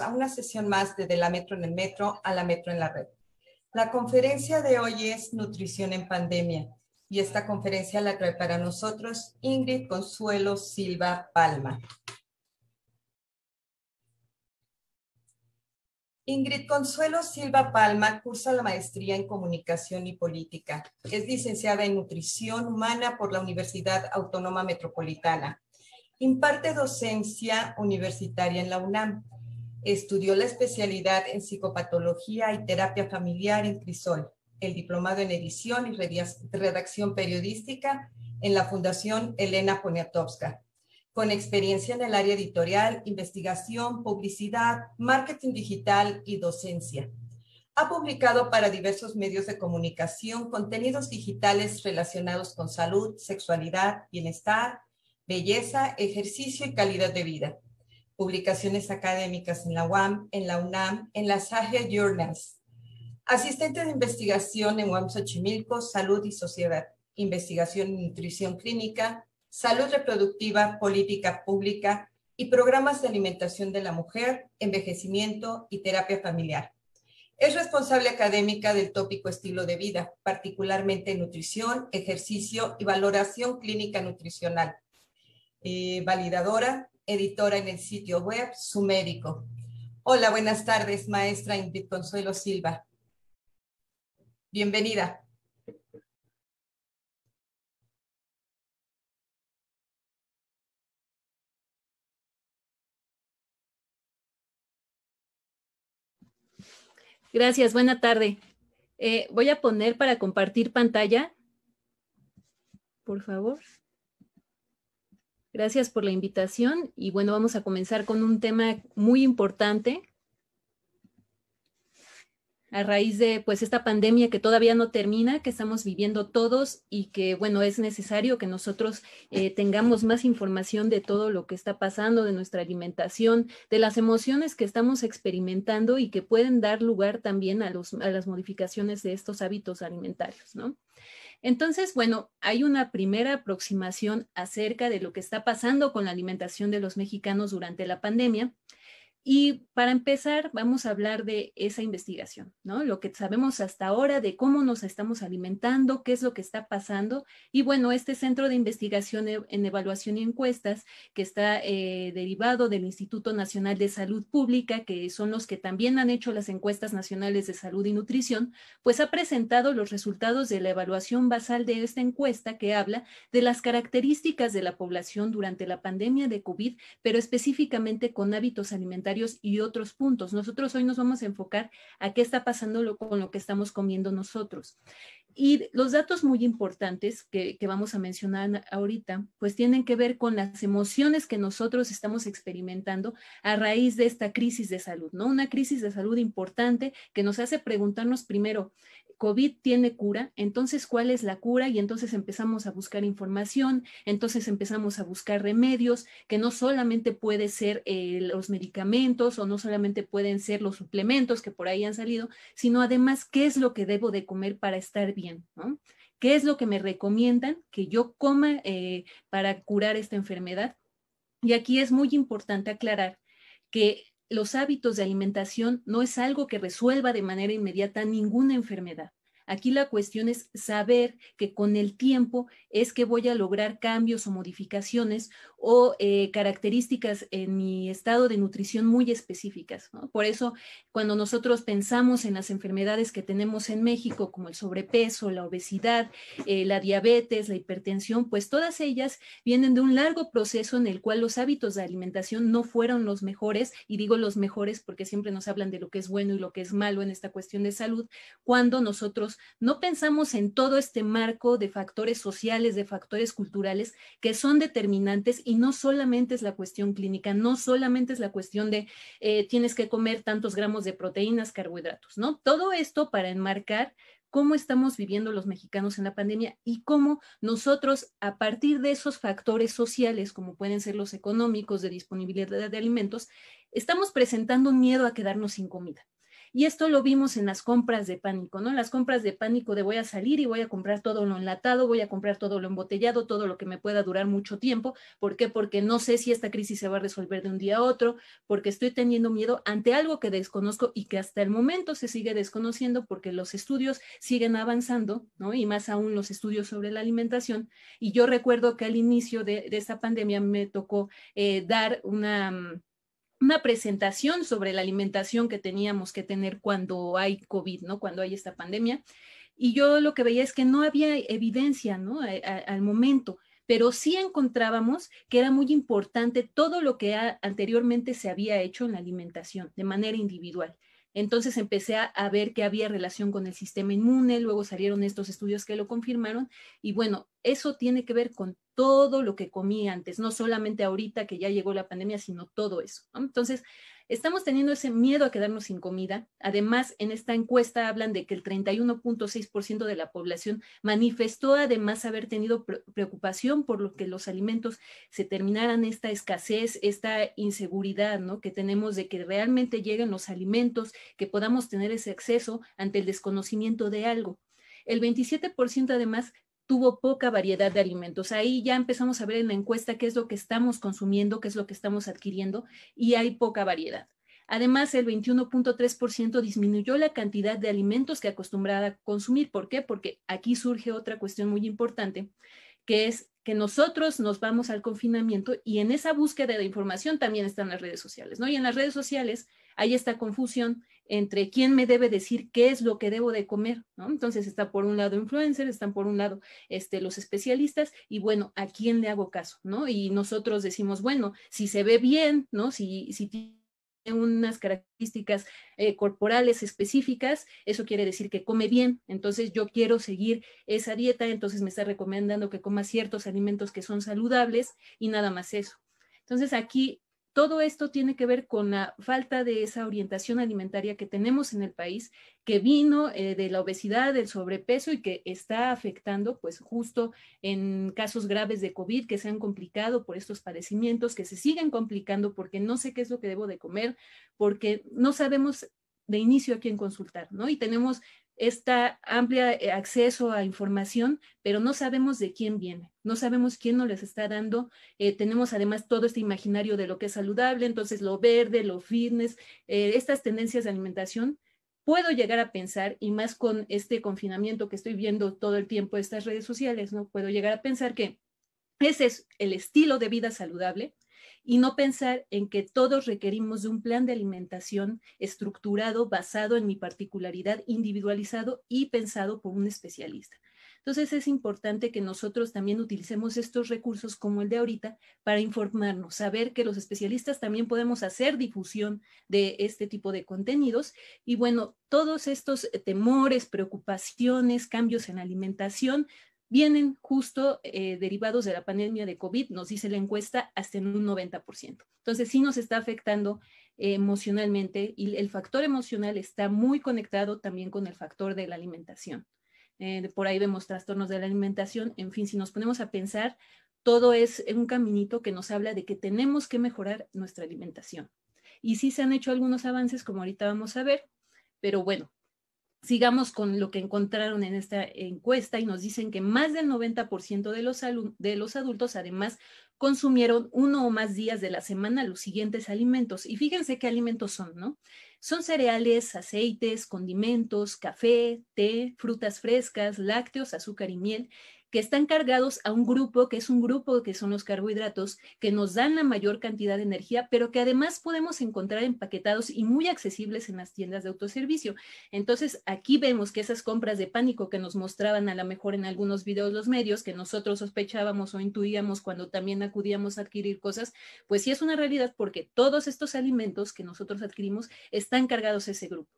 a una sesión más de De la Metro en el Metro a la Metro en la Red. La conferencia de hoy es Nutrición en Pandemia y esta conferencia la trae para nosotros Ingrid Consuelo Silva Palma. Ingrid Consuelo Silva Palma cursa la maestría en comunicación y política. Es licenciada en nutrición humana por la Universidad Autónoma Metropolitana. Imparte docencia universitaria en la UNAM. Estudió la especialidad en psicopatología y terapia familiar en Crisol, el diplomado en edición y redacción periodística en la Fundación Elena Poniatowska, con experiencia en el área editorial, investigación, publicidad, marketing digital y docencia. Ha publicado para diversos medios de comunicación contenidos digitales relacionados con salud, sexualidad, bienestar, belleza, ejercicio y calidad de vida publicaciones académicas en la UAM, en la UNAM, en las AGE Journals. Asistente de investigación en UAM Xochimilco, Salud y Sociedad, Investigación en Nutrición Clínica, Salud Reproductiva, Política Pública y Programas de Alimentación de la Mujer, Envejecimiento y Terapia Familiar. Es responsable académica del tópico estilo de vida, particularmente nutrición, ejercicio y valoración clínica nutricional. Eh, validadora, editora en el sitio web Sumérico. Hola, buenas tardes, maestra Ingrid Consuelo Silva. Bienvenida. Gracias, buena tarde. Eh, voy a poner para compartir pantalla, por favor. Gracias por la invitación y bueno, vamos a comenzar con un tema muy importante a raíz de pues esta pandemia que todavía no termina, que estamos viviendo todos y que bueno, es necesario que nosotros eh, tengamos más información de todo lo que está pasando, de nuestra alimentación, de las emociones que estamos experimentando y que pueden dar lugar también a, a las modificaciones de estos hábitos alimentarios, ¿no? Entonces, bueno, hay una primera aproximación acerca de lo que está pasando con la alimentación de los mexicanos durante la pandemia. Y para empezar, vamos a hablar de esa investigación, ¿no? Lo que sabemos hasta ahora de cómo nos estamos alimentando, qué es lo que está pasando. Y bueno, este Centro de Investigación e, en Evaluación y Encuestas, que está eh, derivado del Instituto Nacional de Salud Pública, que son los que también han hecho las encuestas nacionales de salud y nutrición, pues ha presentado los resultados de la evaluación basal de esta encuesta que habla de las características de la población durante la pandemia de COVID, pero específicamente con hábitos alimentarios y otros puntos. Nosotros hoy nos vamos a enfocar a qué está pasando con lo que estamos comiendo nosotros. Y los datos muy importantes que, que vamos a mencionar ahorita, pues tienen que ver con las emociones que nosotros estamos experimentando a raíz de esta crisis de salud, ¿no? Una crisis de salud importante que nos hace preguntarnos primero, COVID tiene cura, entonces cuál es la cura y entonces empezamos a buscar información, entonces empezamos a buscar remedios que no solamente puede ser eh, los medicamentos o no solamente pueden ser los suplementos que por ahí han salido, sino además qué es lo que debo de comer para estar bien, ¿no? ¿Qué es lo que me recomiendan que yo coma eh, para curar esta enfermedad? Y aquí es muy importante aclarar que los hábitos de alimentación no es algo que resuelva de manera inmediata ninguna enfermedad. Aquí la cuestión es saber que con el tiempo es que voy a lograr cambios o modificaciones o eh, características en mi estado de nutrición muy específicas. Por eso, cuando nosotros pensamos en las enfermedades que tenemos en México, como el sobrepeso, la obesidad, eh, la diabetes, la hipertensión, pues todas ellas vienen de un largo proceso en el cual los hábitos de alimentación no fueron los mejores, y digo los mejores porque siempre nos hablan de lo que es bueno y lo que es malo en esta cuestión de salud, cuando nosotros no pensamos en todo este marco de factores sociales, de factores culturales que son determinantes y no solamente es la cuestión clínica, no solamente es la cuestión de eh, tienes que comer tantos gramos de proteínas, carbohidratos, ¿no? Todo esto para enmarcar cómo estamos viviendo los mexicanos en la pandemia y cómo nosotros, a partir de esos factores sociales, como pueden ser los económicos, de disponibilidad de alimentos, estamos presentando miedo a quedarnos sin comida. Y esto lo vimos en las compras de pánico, ¿no? Las compras de pánico de voy a salir y voy a comprar todo lo enlatado, voy a comprar todo lo embotellado, todo lo que me pueda durar mucho tiempo. ¿Por qué? Porque no sé si esta crisis se va a resolver de un día a otro, porque estoy teniendo miedo ante algo que desconozco y que hasta el momento se sigue desconociendo porque los estudios siguen avanzando, ¿no? Y más aún los estudios sobre la alimentación. Y yo recuerdo que al inicio de, esta pandemia me tocó eh, dar una mm, una presentación sobre la alimentación que teníamos que tener cuando hay COVID, ¿no? Cuando hay esta pandemia. Y yo lo que veía es que no había evidencia, ¿no? Eh, al momento, pero sí encontrábamos que era muy importante todo lo que anteriormente se había hecho en la alimentación de manera individual. Entonces empecé a, ver que había relación con el sistema inmune, luego salieron estos estudios que lo confirmaron y bueno, eso tiene que ver con todo lo que comí antes, no solamente ahorita que ya llegó la pandemia, sino todo eso. Entonces, Estamos teniendo ese miedo a quedarnos sin comida. Además, en esta encuesta hablan de que el 31.6% de la población manifestó además haber tenido preocupación por lo que los alimentos se terminaran, esta escasez, esta inseguridad ¿no? que tenemos de que realmente lleguen los alimentos, que podamos tener ese acceso ante el desconocimiento de algo. El 27% además tuvo poca variedad de alimentos. Ahí ya empezamos a ver en la encuesta qué es lo que estamos consumiendo, qué es lo que estamos adquiriendo y hay poca variedad. Además, el 21.3% disminuyó la cantidad de alimentos que acostumbrada a consumir. ¿Por qué? Porque aquí surge otra cuestión muy importante, que es que nosotros nos vamos al confinamiento y en esa búsqueda de información también están las redes sociales, ¿no? Y en las redes sociales hay esta confusión entre quién me debe decir qué es lo que debo de comer, ¿no? Entonces está por un lado influencer, están por un lado este, los especialistas y bueno, ¿a quién le hago caso, ¿no? Y nosotros decimos, bueno, si se ve bien, ¿no? Si, si tiene unas características eh, corporales específicas, eso quiere decir que come bien, entonces yo quiero seguir esa dieta, entonces me está recomendando que coma ciertos alimentos que son saludables y nada más eso. Entonces aquí todo esto tiene que ver con la falta de esa orientación alimentaria que tenemos en el país, que vino eh, de la obesidad, del sobrepeso y que está afectando, pues justo en casos graves de COVID que se han complicado por estos padecimientos, que se siguen complicando porque no sé qué es lo que debo de comer, porque no sabemos de inicio a quién consultar, ¿no? Y tenemos esta amplia eh, acceso a información, pero no sabemos de quién viene, no sabemos quién nos les está dando. Eh, tenemos además todo este imaginario de lo que es saludable, entonces lo verde, lo fitness, eh, estas tendencias de alimentación. Puedo llegar a pensar, y más con este confinamiento que estoy viendo todo el tiempo, estas redes sociales, ¿no? Puedo llegar a pensar que ese es el estilo de vida saludable, y no pensar en que todos requerimos de un plan de alimentación estructurado, basado en mi particularidad, individualizado y pensado por un especialista. Entonces es importante que nosotros también utilicemos estos recursos como el de ahorita para informarnos, saber que los especialistas también podemos hacer difusión de este tipo de contenidos. Y bueno, todos estos temores, preocupaciones, cambios en alimentación vienen justo eh, derivados de la pandemia de COVID, nos dice la encuesta, hasta en un 90%. Entonces sí nos está afectando emocionalmente y el factor emocional está muy conectado también con el factor de la alimentación. Eh, por ahí vemos trastornos de la alimentación, en fin, si nos ponemos a pensar, todo es un caminito que nos habla de que tenemos que mejorar nuestra alimentación. Y sí se han hecho algunos avances, como ahorita vamos a ver, pero bueno, sigamos con lo que encontraron en esta encuesta y nos dicen que más del 90% de los, adultos además consumieron uno o más días de la semana los siguientes alimentos. Y fíjense qué alimentos son, ¿no? Son cereales, aceites, condimentos, café, té, frutas frescas, lácteos, azúcar y miel que están cargados a un grupo, que es un grupo que son los carbohidratos, que nos dan la mayor cantidad de energía, pero que además podemos encontrar empaquetados y muy accesibles en las tiendas de autoservicio. Entonces, aquí vemos que esas compras de pánico que nos mostraban a lo mejor en algunos videos los medios, que nosotros sospechábamos o intuíamos cuando también acudíamos a adquirir cosas, pues sí es una realidad porque todos estos alimentos que nosotros adquirimos están cargados a ese grupo.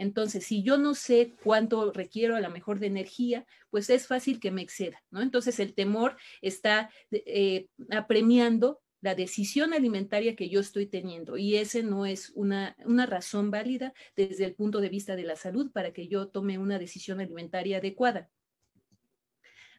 Entonces, si yo no sé cuánto requiero a lo mejor de energía, pues es fácil que me exceda, ¿no? Entonces, el temor está eh, apremiando la decisión alimentaria que yo estoy teniendo y ese no es una, una razón válida desde el punto de vista de la salud para que yo tome una decisión alimentaria adecuada.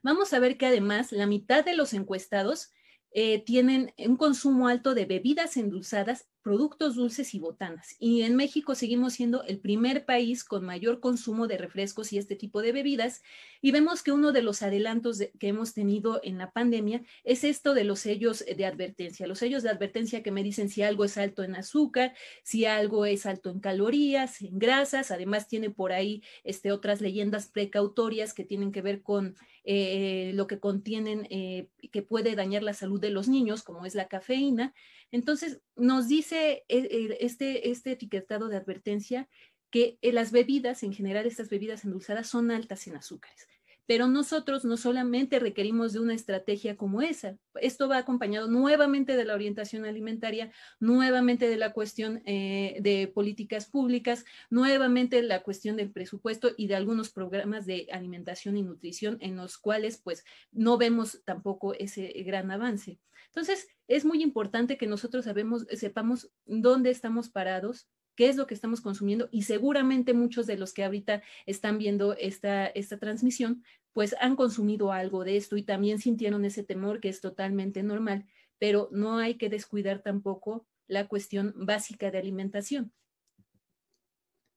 Vamos a ver que además la mitad de los encuestados eh, tienen un consumo alto de bebidas endulzadas, productos dulces y botanas. Y en México seguimos siendo el primer país con mayor consumo de refrescos y este tipo de bebidas. Y vemos que uno de los adelantos que hemos tenido en la pandemia es esto de los sellos de advertencia. Los sellos de advertencia que me dicen si algo es alto en azúcar, si algo es alto en calorías, en grasas. Además tiene por ahí este, otras leyendas precautorias que tienen que ver con eh, eh, lo que contienen eh, que puede dañar la salud de los niños, como es la cafeína. Entonces, nos dice este, este etiquetado de advertencia que las bebidas, en general estas bebidas endulzadas, son altas en azúcares. Pero nosotros no solamente requerimos de una estrategia como esa, esto va acompañado nuevamente de la orientación alimentaria, nuevamente de la cuestión eh, de políticas públicas, nuevamente la cuestión del presupuesto y de algunos programas de alimentación y nutrición en los cuales pues no vemos tampoco ese gran avance. Entonces, es muy importante que nosotros sabemos, sepamos dónde estamos parados, qué es lo que estamos consumiendo y seguramente muchos de los que ahorita están viendo esta, esta transmisión pues han consumido algo de esto y también sintieron ese temor que es totalmente normal, pero no hay que descuidar tampoco la cuestión básica de alimentación.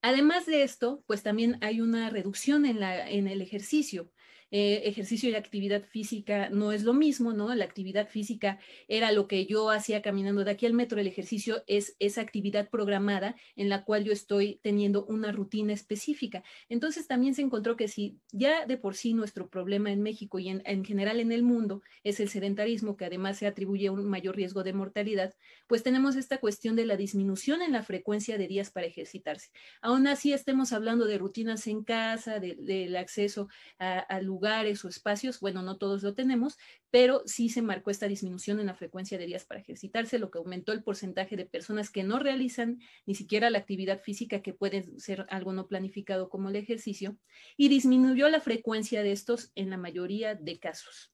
Además de esto, pues también hay una reducción en, la, en el ejercicio. Eh, ejercicio y actividad física no es lo mismo, ¿no? La actividad física era lo que yo hacía caminando de aquí al metro, el ejercicio es esa actividad programada en la cual yo estoy teniendo una rutina específica. Entonces también se encontró que si ya de por sí nuestro problema en México y en, en general en el mundo es el sedentarismo, que además se atribuye a un mayor riesgo de mortalidad, pues tenemos esta cuestión de la disminución en la frecuencia de días para ejercitarse. Aún así estemos hablando de rutinas en casa, de, del acceso a lugares lugares o espacios, bueno, no todos lo tenemos, pero sí se marcó esta disminución en la frecuencia de días para ejercitarse, lo que aumentó el porcentaje de personas que no realizan ni siquiera la actividad física, que puede ser algo no planificado como el ejercicio, y disminuyó la frecuencia de estos en la mayoría de casos.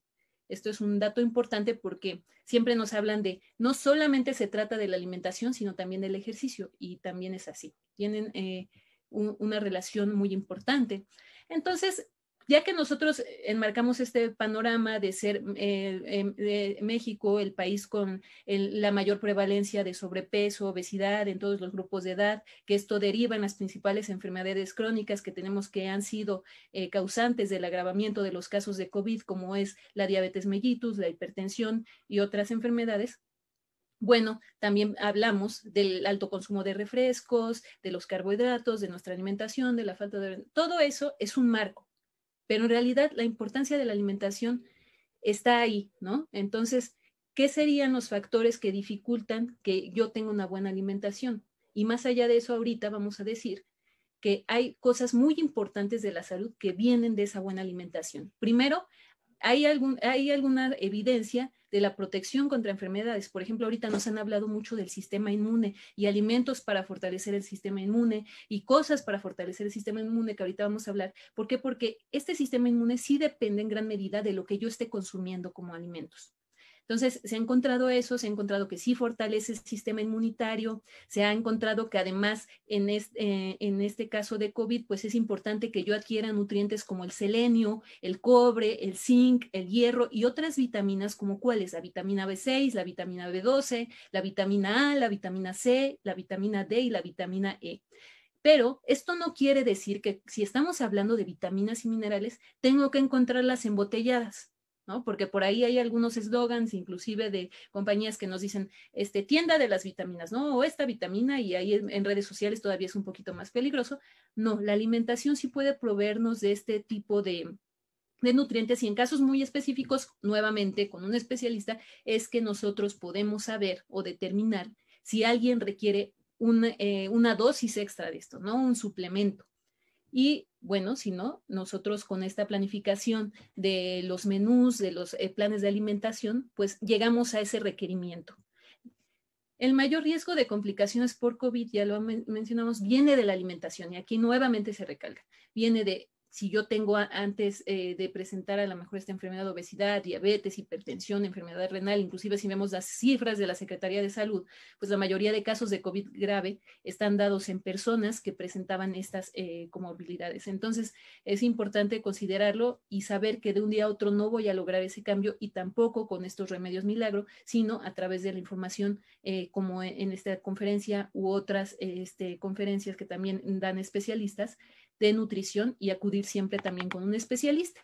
Esto es un dato importante porque siempre nos hablan de, no solamente se trata de la alimentación, sino también del ejercicio, y también es así. Tienen eh, una relación muy importante. Entonces, ya que nosotros eh, enmarcamos este panorama de ser eh, em, México el país con la mayor prevalencia de sobrepeso, obesidad en todos los grupos de edad, que esto deriva en las principales enfermedades crónicas que tenemos que han sido eh, causantes del agravamiento de los casos de COVID, como es la diabetes mellitus, la hipertensión y otras enfermedades. Bueno, también hablamos del alto consumo de refrescos, de los carbohidratos, de nuestra alimentación, de la falta de... Todo eso es un marco pero en realidad la importancia de la alimentación está ahí, ¿no? Entonces, ¿qué serían los factores que dificultan que yo tenga una buena alimentación? Y más allá de eso, ahorita vamos a decir que hay cosas muy importantes de la salud que vienen de esa buena alimentación. Primero, hay, algún, hay alguna evidencia de la protección contra enfermedades. Por ejemplo, ahorita nos han hablado mucho del sistema inmune y alimentos para fortalecer el sistema inmune y cosas para fortalecer el sistema inmune que ahorita vamos a hablar. ¿Por qué? Porque este sistema inmune sí depende en gran medida de lo que yo esté consumiendo como alimentos. Entonces, se ha encontrado eso, se ha encontrado que sí fortalece el sistema inmunitario, se ha encontrado que además eh, en este, caso de COVID, pues es importante que yo adquiera nutrientes como el selenio, el cobre, el zinc, el hierro y otras vitaminas como cuáles, la vitamina B6, la vitamina B12, la vitamina A, la vitamina C, la vitamina D y la vitamina E. Pero esto no quiere decir que si estamos hablando de vitaminas y minerales, tengo que encontrarlas embotelladas. Porque por ahí hay algunos eslogans, inclusive de compañías que nos dicen, este, tienda de las vitaminas, ¿no? O esta vitamina, y ahí en, redes sociales todavía es un poquito más peligroso. No, la alimentación sí puede proveernos de este tipo de, nutrientes y en casos muy específicos, nuevamente con un especialista, es que nosotros podemos saber o determinar si alguien requiere eh, una, dosis extra de esto, ¿no? Un suplemento. Y bueno, si no, nosotros con esta planificación de los menús, de los eh, planes de alimentación, pues llegamos a ese requerimiento. El mayor riesgo de complicaciones por COVID, ya lo mencionamos, viene de la alimentación y aquí nuevamente se recalca, viene de si yo tengo antes eh, de presentar a lo mejor esta enfermedad de obesidad, diabetes, hipertensión, enfermedad renal, inclusive si vemos las cifras de la Secretaría de Salud, pues la mayoría de casos de COVID grave están dados en personas que presentaban estas eh, comorbilidades. Entonces, es importante considerarlo y saber que de un día a otro no voy a lograr ese cambio y tampoco con estos remedios milagro, sino a través de la información eh, como en esta conferencia u otras este, conferencias que también dan especialistas de nutrición y acudir siempre también con un especialista.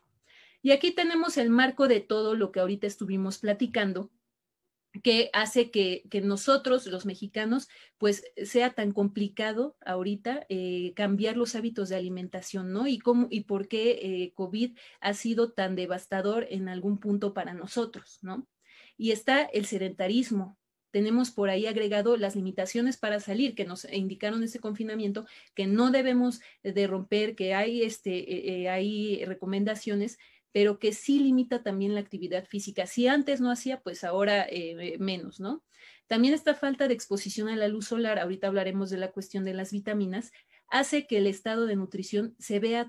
Y aquí tenemos el marco de todo lo que ahorita estuvimos platicando, que hace que, nosotros, los mexicanos, pues sea tan complicado ahorita eh, cambiar los hábitos de alimentación, ¿no? Y, cómo, y por qué eh, COVID ha sido tan devastador en algún punto para nosotros, ¿no? Y está el sedentarismo, tenemos por ahí agregado las limitaciones para salir que nos indicaron ese confinamiento, que no debemos de romper, que hay, este, eh, eh, recomendaciones, pero que sí limita también la actividad física. Si antes no hacía, pues ahora eh, menos, ¿no? También esta falta de exposición a la luz solar, ahorita hablaremos de la cuestión de las vitaminas, hace que el estado de nutrición se vea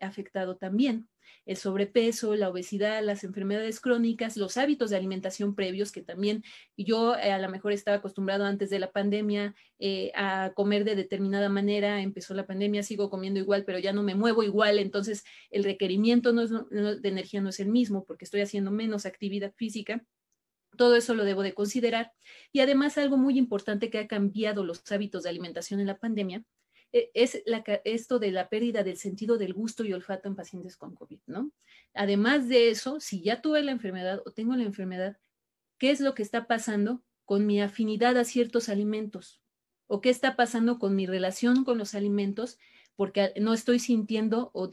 afectado también el sobrepeso, la obesidad, las enfermedades crónicas, los hábitos de alimentación previos, que también yo eh, a lo mejor estaba acostumbrado antes de la pandemia eh, a comer de determinada manera, empezó la pandemia, sigo comiendo igual, pero ya no me muevo igual, entonces el requerimiento no es, de energía no es el mismo porque estoy haciendo menos actividad física. Todo eso lo debo de considerar. Y además algo muy importante que ha cambiado los hábitos de alimentación en la pandemia e, es esto de la pérdida del sentido del gusto y olfato en pacientes con COVID, ¿no? Además de eso, si ya tuve la enfermedad o tengo la enfermedad, ¿qué es lo que está pasando con mi afinidad a ciertos alimentos? ¿O qué está pasando con mi relación con los alimentos? Porque no estoy sintiendo o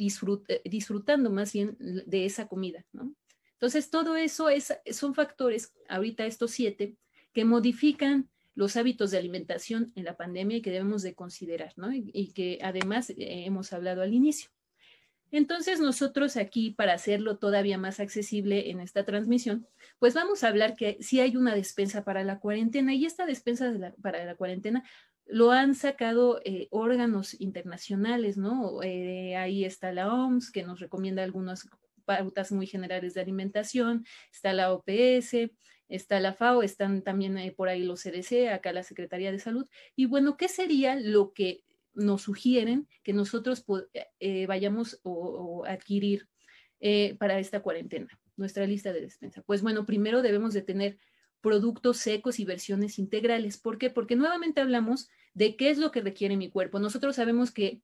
eh, disfrutando más bien de esa comida, ¿no? Entonces, todo eso es, son factores, ahorita estos siete, que modifican los hábitos de alimentación en la pandemia y que debemos de considerar, ¿no? Y, que además eh, hemos hablado al inicio. Entonces nosotros aquí, para hacerlo todavía más accesible en esta transmisión, pues vamos a hablar que sí hay una despensa para la cuarentena y esta despensa para la cuarentena lo han sacado eh, órganos internacionales, ¿no? Eh, ahí está la OMS que nos recomienda algunas pautas muy generales de alimentación, está la OPS, está la FAO, están también eh, por ahí los CDC, acá la Secretaría de Salud. Y bueno, ¿qué sería lo que nos sugieren que nosotros eh, eh, vayamos o, adquirir para esta cuarentena, nuestra lista de despensa? Pues bueno, primero debemos de tener productos secos y versiones integrales. ¿Por qué? Porque nuevamente hablamos de qué es lo que requiere mi cuerpo. Nosotros sabemos que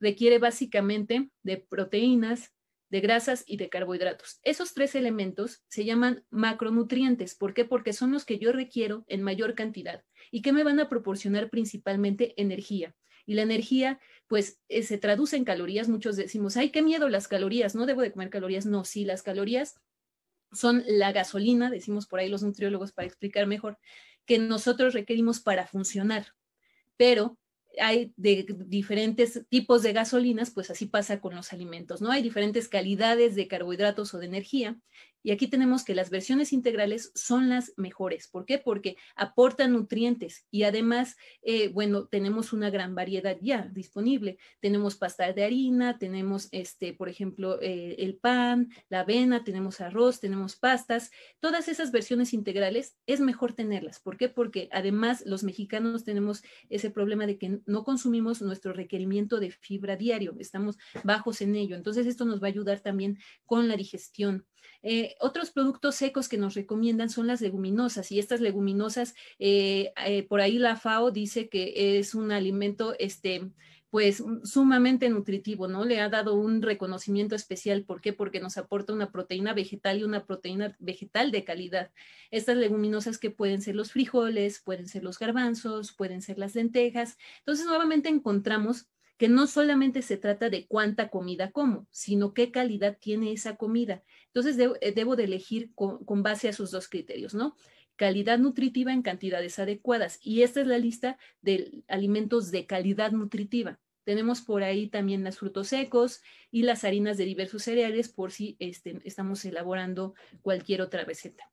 requiere básicamente de proteínas, de grasas y de carbohidratos. Esos tres elementos se llaman macronutrientes. ¿Por qué? Porque son los que yo requiero en mayor cantidad y que me van a proporcionar principalmente energía. Y la energía, pues, eh, se traduce en calorías. Muchos decimos, ay, qué miedo las calorías, no debo de comer calorías. No, sí, las calorías son la gasolina, decimos por ahí los nutriólogos para explicar mejor, que nosotros requerimos para funcionar. Pero hay de diferentes tipos de gasolinas, pues así pasa con los alimentos, ¿no? Hay diferentes calidades de carbohidratos o de energía y aquí tenemos que las versiones integrales son las mejores. ¿Por qué? Porque aportan nutrientes y además, eh, bueno, tenemos una gran variedad ya disponible. Tenemos pasta de harina, tenemos, este, por ejemplo, eh, el pan, la avena, tenemos arroz, tenemos pastas. Todas esas versiones integrales es mejor tenerlas. ¿Por qué? Porque además los mexicanos tenemos ese problema de que no consumimos nuestro requerimiento de fibra diario. Estamos bajos en ello. Entonces esto nos va a ayudar también con la digestión. Eh, eh, otros productos secos que nos recomiendan son las leguminosas y estas leguminosas, eh, eh, por ahí la FAO dice que es un alimento, este, pues sumamente nutritivo, ¿no? Le ha dado un reconocimiento especial. ¿Por qué? Porque nos aporta una proteína vegetal y una proteína vegetal de calidad. Estas leguminosas que pueden ser los frijoles, pueden ser los garbanzos, pueden ser las lentejas. Entonces, nuevamente encontramos que no solamente se trata de cuánta comida como, sino qué calidad tiene esa comida. Entonces debo, eh, de elegir con, base a esos dos criterios, ¿no? Calidad nutritiva en cantidades adecuadas. Y esta es la lista de alimentos de calidad nutritiva. Tenemos por ahí también los frutos secos y las harinas de diversos cereales por si este, estamos elaborando cualquier otra receta.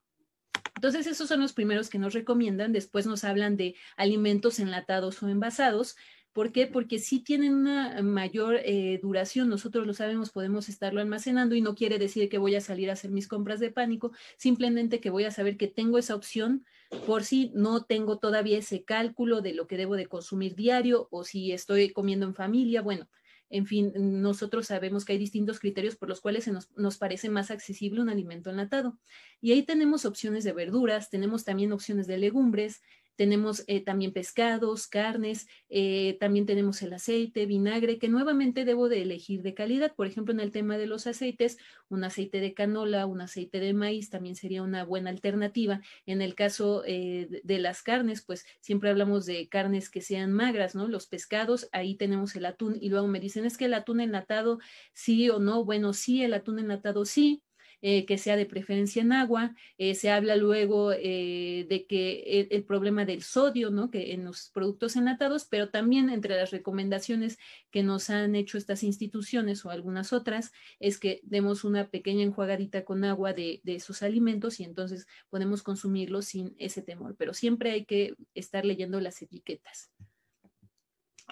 Entonces, esos son los primeros que nos recomiendan. Después nos hablan de alimentos enlatados o envasados, ¿Por qué? Porque si tienen una mayor eh, duración, nosotros lo sabemos, podemos estarlo almacenando y no quiere decir que voy a salir a hacer mis compras de pánico, simplemente que voy a saber que tengo esa opción por si no tengo todavía ese cálculo de lo que debo de consumir diario o si estoy comiendo en familia, bueno. En fin, nosotros sabemos que hay distintos criterios por los cuales nos, parece más accesible un alimento enlatado. Y ahí tenemos opciones de verduras, tenemos también opciones de legumbres, tenemos eh, también pescados, carnes, eh, también tenemos el aceite, vinagre, que nuevamente debo de elegir de calidad. Por ejemplo, en el tema de los aceites, un aceite de canola, un aceite de maíz también sería una buena alternativa. En el caso eh, de las carnes, pues siempre hablamos de carnes que sean magras, ¿no? Los pescados, ahí tenemos el atún y luego me dicen, es que el atún enlatado, sí o no, bueno, sí, el atún enlatado sí, eh, que sea de preferencia en agua. Eh, se habla luego eh, de que e, el, problema del sodio, ¿no? Que en los productos enlatados, pero también entre las recomendaciones que nos han hecho estas instituciones o algunas otras, es que demos una pequeña enjuagadita con agua de, de esos alimentos y entonces podemos consumirlos sin ese temor. Pero siempre hay que estar leyendo las etiquetas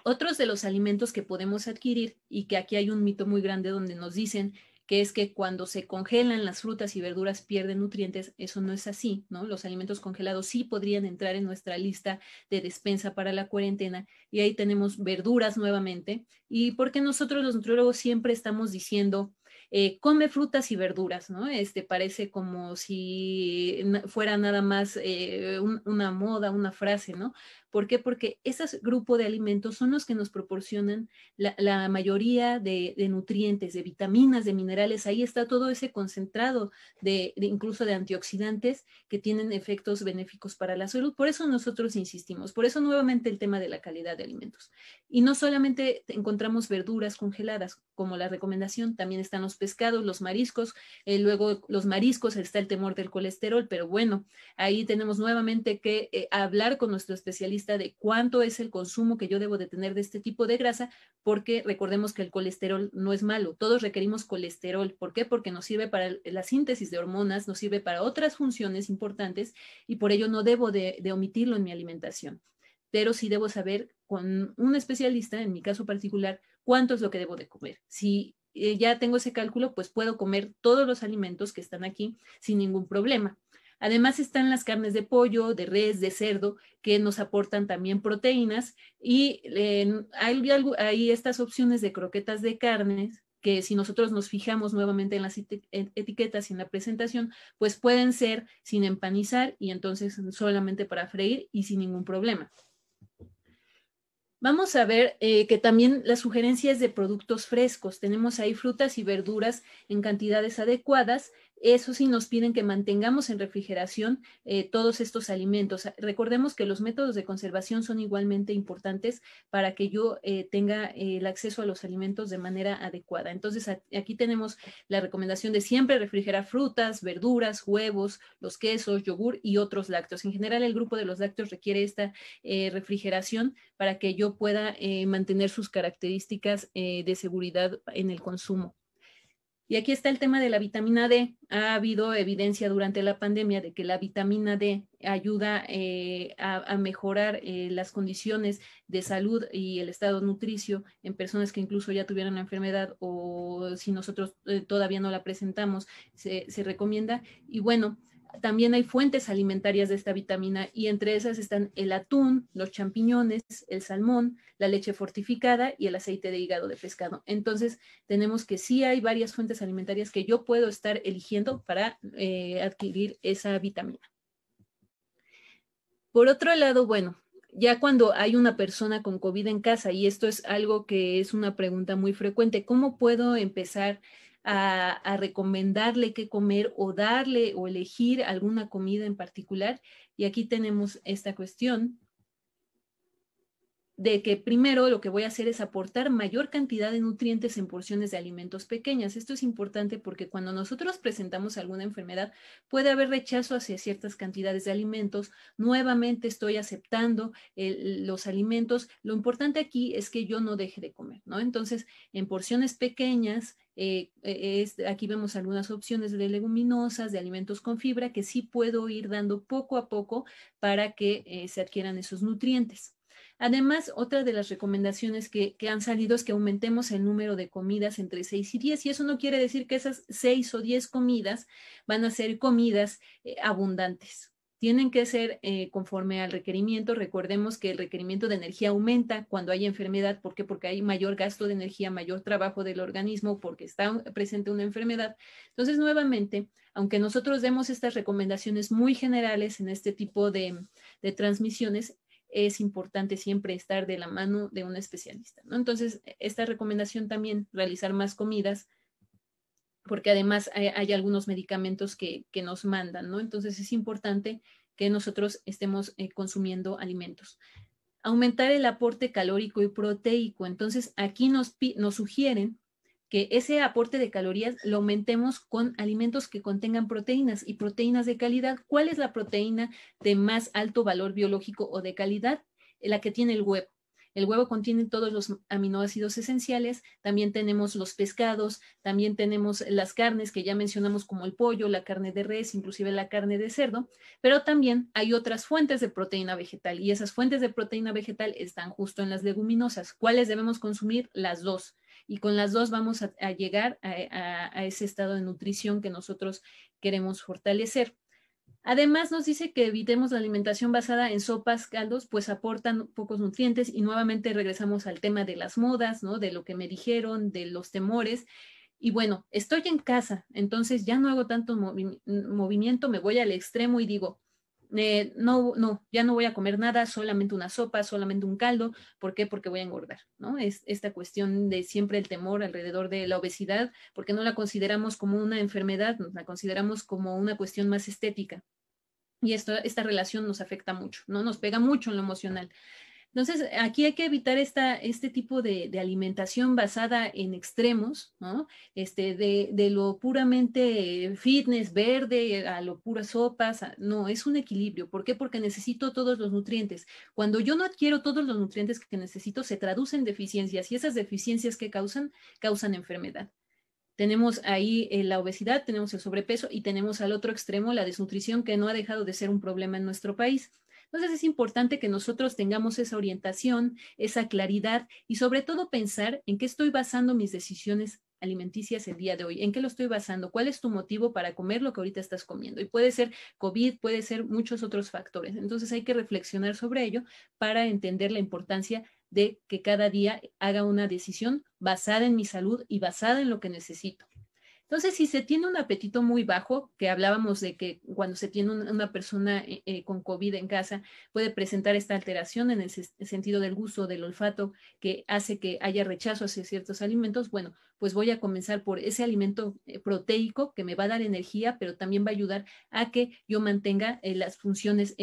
otros de los alimentos que podemos adquirir y que aquí hay un mito muy grande donde nos dicen que es que cuando se congelan las frutas y verduras pierden nutrientes, eso no es así, ¿no? Los alimentos congelados sí podrían entrar en nuestra lista de despensa para la cuarentena y ahí tenemos verduras nuevamente. Y porque nosotros los nutriólogos siempre estamos diciendo, eh, come frutas y verduras, ¿no? Este parece como si fuera nada más eh, una moda, una frase, ¿no? ¿Por qué? Porque ese grupo de alimentos son los que nos proporcionan la, mayoría de, nutrientes, de vitaminas, de minerales. Ahí está todo ese concentrado de, incluso de antioxidantes que tienen efectos benéficos para la salud. Por eso nosotros insistimos. Por eso nuevamente el tema de la calidad de alimentos. Y no solamente encontramos verduras congeladas, como la recomendación, también están los pescados, los mariscos, eh, luego los mariscos está el temor del colesterol, pero bueno, ahí tenemos nuevamente que eh, hablar con nuestro especialista de cuánto es el consumo que yo debo de tener de este tipo de grasa, porque recordemos que el colesterol no es malo, todos requerimos colesterol. ¿Por qué? Porque nos sirve para la síntesis de hormonas, nos sirve para otras funciones importantes y por ello no debo de, de omitirlo en mi alimentación. Pero sí debo saber con un especialista, en mi caso particular, cuánto es lo que debo de comer. Si eh, ya tengo ese cálculo, pues puedo comer todos los alimentos que están aquí sin ningún problema. Además están las carnes de pollo, de res, de cerdo, que nos aportan también proteínas y hay, estas opciones de croquetas de carnes que si nosotros nos fijamos nuevamente en las etiquetas y en la presentación, pues pueden ser sin empanizar y entonces solamente para freír y sin ningún problema. Vamos a ver eh, que también las sugerencias de productos frescos. Tenemos ahí frutas y verduras en cantidades adecuadas eso sí nos piden que mantengamos en refrigeración eh, todos estos alimentos. Recordemos que los métodos de conservación son igualmente importantes para que yo eh, tenga eh, el acceso a los alimentos de manera adecuada. Entonces, aquí tenemos la recomendación de siempre refrigerar frutas, verduras, huevos, los quesos, yogur y otros lácteos. En general, el grupo de los lácteos requiere esta refrigeración para que yo pueda mantener sus características de seguridad en el consumo. Y aquí está el tema de la vitamina D. Ha habido evidencia durante la pandemia de que la vitamina D ayuda eh, a, mejorar eh, las condiciones de salud y el estado nutricio en personas que incluso ya tuvieron la enfermedad o si nosotros eh, todavía no la presentamos, se, se recomienda. Y bueno, también hay fuentes alimentarias de esta vitamina y entre esas están el atún, los champiñones, el salmón, la leche fortificada y el aceite de hígado de pescado. Entonces, tenemos que sí hay varias fuentes alimentarias que yo puedo estar eligiendo para eh, adquirir esa vitamina. Por otro lado, bueno, ya cuando hay una persona con COVID en casa, y esto es algo que es una pregunta muy frecuente, ¿cómo puedo empezar a, recomendarle qué comer o darle o elegir alguna comida en particular. Y aquí tenemos esta cuestión de que primero lo que voy a hacer es aportar mayor cantidad de nutrientes en porciones de alimentos pequeñas. Esto es importante porque cuando nosotros presentamos alguna enfermedad puede haber rechazo hacia ciertas cantidades de alimentos. Nuevamente estoy aceptando los alimentos. Lo importante aquí es que yo no deje de comer, ¿no? Entonces, en porciones pequeñas, eh, eh, aquí vemos algunas opciones de leguminosas, de alimentos con fibra que sí puedo ir dando poco a poco para que eh, se adquieran esos nutrientes. Además, otra de las recomendaciones que, han salido es que aumentemos el número de comidas entre 6 y 10 y eso no quiere decir que esas 6 o 10 comidas van a ser comidas eh, abundantes. Tienen que ser eh, conforme al requerimiento. Recordemos que el requerimiento de energía aumenta cuando hay enfermedad. ¿Por qué? Porque hay mayor gasto de energía, mayor trabajo del organismo, porque está presente una enfermedad. Entonces, nuevamente, aunque nosotros demos estas recomendaciones muy generales en este tipo de transmisiones, es importante siempre estar de la mano de un especialista, ¿no? Entonces, e, esta recomendación también, realizar más comidas, porque además hay, algunos medicamentos que, nos mandan, ¿no? Entonces, es importante que nosotros estemos eh, consumiendo alimentos. Aumentar el aporte calórico y proteico. Entonces, aquí nos, nos sugieren que ese aporte de calorías lo aumentemos con alimentos que contengan proteínas y proteínas de calidad. ¿Cuál es la proteína de más alto valor biológico o de calidad? La que tiene el huevo. El huevo contiene todos los aminoácidos esenciales, también tenemos los pescados, también tenemos las carnes que ya mencionamos como el pollo, la carne de res, inclusive la carne de cerdo, pero también hay otras fuentes de proteína vegetal y esas fuentes de proteína vegetal están justo en las leguminosas. ¿Cuáles debemos consumir? Las dos y con las dos vamos a, llegar a, ese estado de nutrición que nosotros queremos fortalecer. Además, nos dice que evitemos la alimentación basada en sopas, caldos, pues aportan pocos nutrientes y nuevamente regresamos al tema de las modas, ¿no? De lo que me dijeron, de los temores. Y bueno, estoy en casa, entonces ya no hago tanto movimiento, me voy al extremo y digo, eh, no, no, ya no voy a comer nada, solamente una sopa, solamente un caldo. ¿Por qué? Porque voy a engordar, ¿no? Es esta cuestión de siempre el temor alrededor de la obesidad, porque no la consideramos como una enfermedad, la consideramos como una cuestión más estética. Y esta relación nos afecta mucho, ¿no? Nos pega mucho en lo emocional. Entonces, aquí hay que evitar esta, este tipo de, alimentación basada en extremos, ¿no? Este, de, lo puramente fitness verde a lo pura sopas, no, es un equilibrio. ¿Por qué? Porque necesito todos los nutrientes. Cuando yo no adquiero todos los nutrientes que necesito, se traducen deficiencias y esas deficiencias que causan, causan enfermedad. Tenemos ahí eh, la obesidad, tenemos el sobrepeso y tenemos al otro extremo la desnutrición que no ha dejado de ser un problema en nuestro país. Entonces es importante que nosotros tengamos esa orientación, esa claridad y sobre todo pensar en qué estoy basando mis decisiones alimenticias el día de hoy? ¿En qué lo estoy basando? ¿Cuál es tu motivo para comer lo que ahorita estás comiendo? Y puede ser COVID, puede ser muchos otros factores. Entonces hay que reflexionar sobre ello para entender la importancia de que cada día haga una decisión basada en mi salud y basada en lo que necesito. Entonces, si se tiene un apetito muy bajo, que hablábamos de que cuando se tiene una persona eh, eh, con COVID en casa, puede presentar esta alteración en el, sentido del gusto, del olfato, que hace que haya rechazo hacia ciertos alimentos, bueno, pues voy a comenzar por ese alimento eh, proteico que me va a dar energía, pero también va a ayudar a que yo mantenga las funciones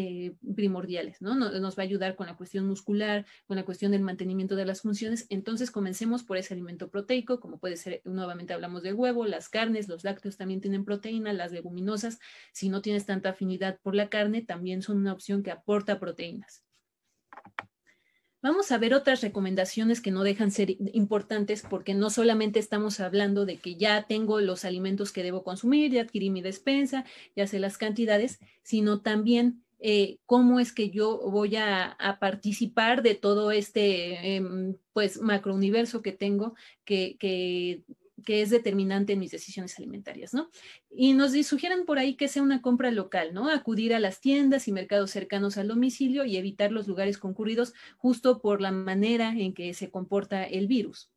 primordiales, ¿no? nos va a ayudar con la cuestión muscular, con la cuestión del mantenimiento de las funciones. Entonces, comencemos por ese alimento proteico, como puede ser, nuevamente hablamos del huevo, las carnes, los lácteos también tienen proteína, las leguminosas, si no tienes tanta afinidad por la carne, también son una opción que aporta proteínas. Vamos a ver otras recomendaciones que no dejan ser importantes porque no solamente estamos hablando de que ya tengo los alimentos que debo consumir, ya adquirí mi despensa, ya sé las cantidades, sino también eh, cómo es que yo voy a, participar de todo este pues pues macrouniverso que tengo que, que que es determinante en mis decisiones alimentarias, ¿no? Y nos sugieren por ahí que sea una compra local, ¿no? Acudir a las tiendas y mercados cercanos al domicilio y evitar los lugares concurridos justo por la manera en que se comporta el virus.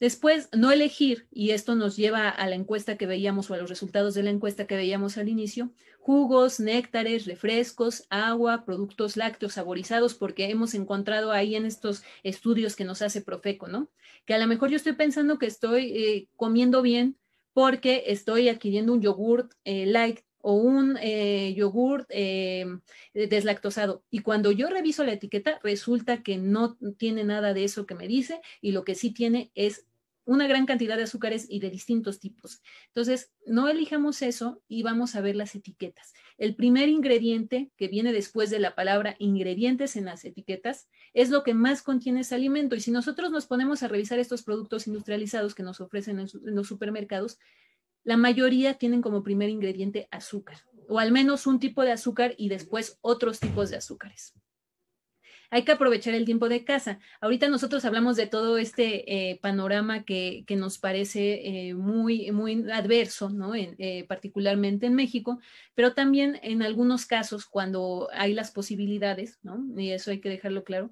Después, no elegir, y esto nos lleva a la encuesta que veíamos o a los resultados de la encuesta que veíamos al inicio, jugos, néctares, refrescos, agua, productos lácteos saborizados, porque hemos encontrado ahí en estos estudios que nos hace Profeco, ¿no? Que a lo mejor yo estoy pensando que estoy eh, comiendo bien porque estoy adquiriendo un yogurt eh, light o un eh, yogurt em, deslactosado. Y cuando yo reviso la etiqueta, resulta que no tiene nada de eso que me dice y lo que sí tiene es una gran cantidad de azúcares y de distintos tipos. Entonces, no elijamos eso y vamos a ver las etiquetas. El primer ingrediente que viene después de la palabra ingredientes en las etiquetas es lo que más contiene ese alimento. Y si nosotros nos ponemos a revisar estos productos industrializados que nos ofrecen en, en los supermercados, la mayoría tienen como primer ingrediente azúcar, o al menos un tipo de azúcar y después otros tipos de azúcares hay que aprovechar el tiempo de casa. Ahorita nosotros hablamos de todo este eh, panorama que, que, nos parece eh, muy, muy adverso, ¿no? En, eh, particularmente en México, pero también en algunos casos cuando hay las posibilidades, ¿no? Y eso hay que dejarlo claro,